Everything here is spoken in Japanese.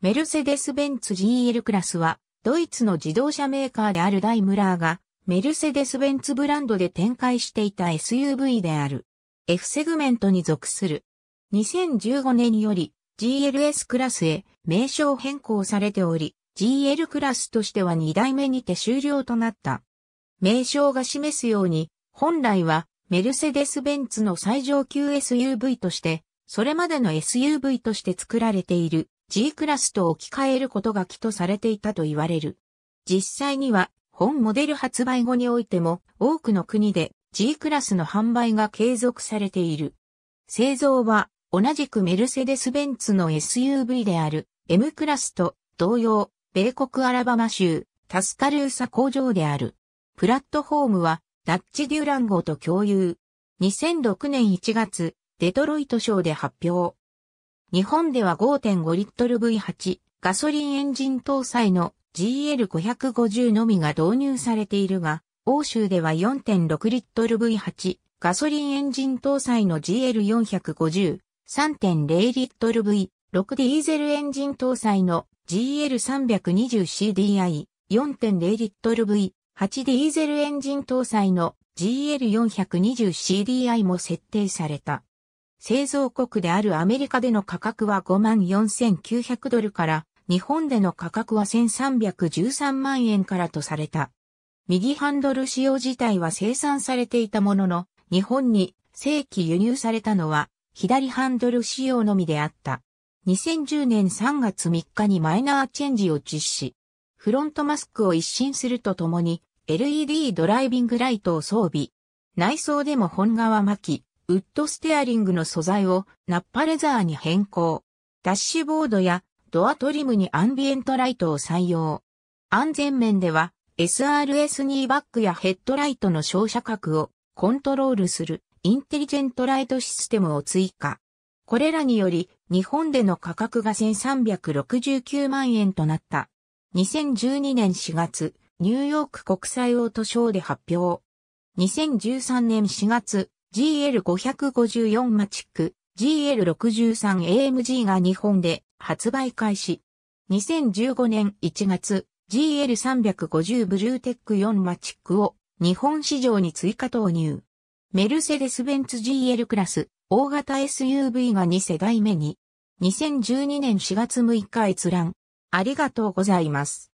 メルセデス・ベンツ GL クラスは、ドイツの自動車メーカーであるダイムラーが、メルセデス・ベンツブランドで展開していた SUV である。F セグメントに属する。2015年より GLS クラスへ名称変更されており、GL クラスとしては2代目にて終了となった。名称が示すように、本来はメルセデス・ベンツの最上級 SUV として、それまでの SUV として作られている G クラスと置き換えることが起とされていたと言われる。実際には本モデル発売後においても多くの国で G クラスの販売が継続されている。製造は同じくメルセデス・ベンツの SUV である M クラスと同様、米国アラバマ州タスカルーサ工場である。プラットフォームはダッチ・デュランゴと共有。2006年1月、デトロイト賞で発表。日本では5.5リットル V8 ガソリンエンジン搭載の GL550 のみが導入されているが、欧州では4.6リットル V8 ガソリンエンジン搭載の GL450、3.0リットル V6 ディーゼルエンジン搭載の GL320CDI、4.0リットル V8 ディーゼルエンジン搭載の GL420CDI も設定された。製造国であるアメリカでの価格は54,900ドルから日本での価格は1313万円からとされた。右ハンドル仕様自体は生産されていたものの、日本に正規輸入されたのは左ハンドル仕様のみであった。2010年3月3日にマイナーチェンジを実施。フロントマスクを一新するとともに LED ドライビングライトを装備。内装でも本革巻き、ウッドステアリングの素材をナッパレザーに変更。ダッシュボードやドアトリムにアンビエントライトを採用。安全面では SRS2 バックやヘッドライトの照射角をコントロールするインテリジェントライトシステムを追加。これらにより日本での価格が1369万円となった。2012年4月、ニューヨーク国際オートショーで発表。2013年4月、GL554 マチック、GL63AMG が日本で発売開始。2015年1月、GL350 ブルーテック4マチックを日本市場に追加投入。メルセデス・ベンツ GL クラス、大型 SUV が2世代目に。2012年4月6日閲覧。ありがとうございます。